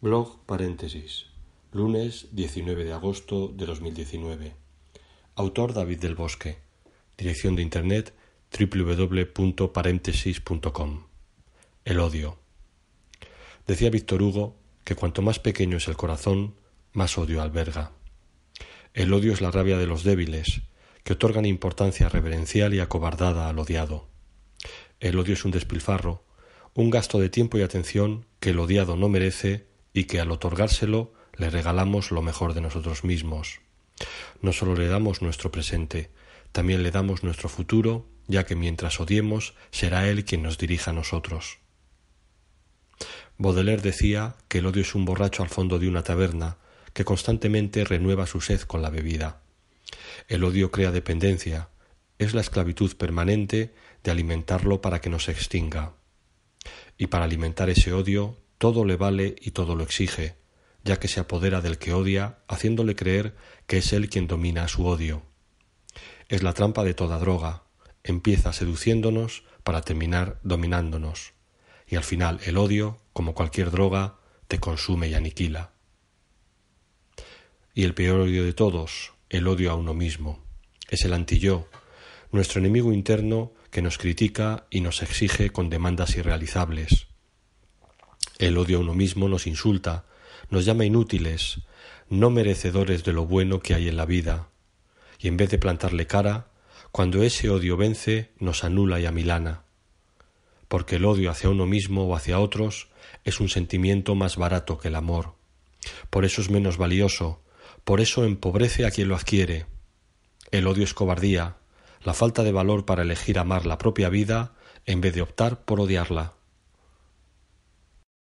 Blog paréntesis. Lunes 19 de agosto de 2019. Autor David del Bosque. Dirección de internet www.paréntesis.com. El odio. Decía Víctor Hugo que cuanto más pequeño es el corazón, más odio alberga. El odio es la rabia de los débiles, que otorgan importancia reverencial y acobardada al odiado. El odio es un despilfarro, un gasto de tiempo y atención que el odiado no merece y que al otorgárselo le regalamos lo mejor de nosotros mismos. No solo le damos nuestro presente, también le damos nuestro futuro, ya que mientras odiemos será Él quien nos dirija a nosotros. Baudelaire decía que el odio es un borracho al fondo de una taberna, que constantemente renueva su sed con la bebida. El odio crea dependencia, es la esclavitud permanente de alimentarlo para que no se extinga. Y para alimentar ese odio todo le vale y todo lo exige, ya que se apodera del que odia, haciéndole creer que es él quien domina su odio. Es la trampa de toda droga, empieza seduciéndonos para terminar dominándonos, y al final el odio, como cualquier droga, te consume y aniquila. Y el peor odio de todos, el odio a uno mismo, es el anti nuestro enemigo interno que nos critica y nos exige con demandas irrealizables, el odio a uno mismo nos insulta, nos llama inútiles, no merecedores de lo bueno que hay en la vida. Y en vez de plantarle cara, cuando ese odio vence, nos anula y amilana. Porque el odio hacia uno mismo o hacia otros es un sentimiento más barato que el amor. Por eso es menos valioso, por eso empobrece a quien lo adquiere. El odio es cobardía, la falta de valor para elegir amar la propia vida en vez de optar por odiarla.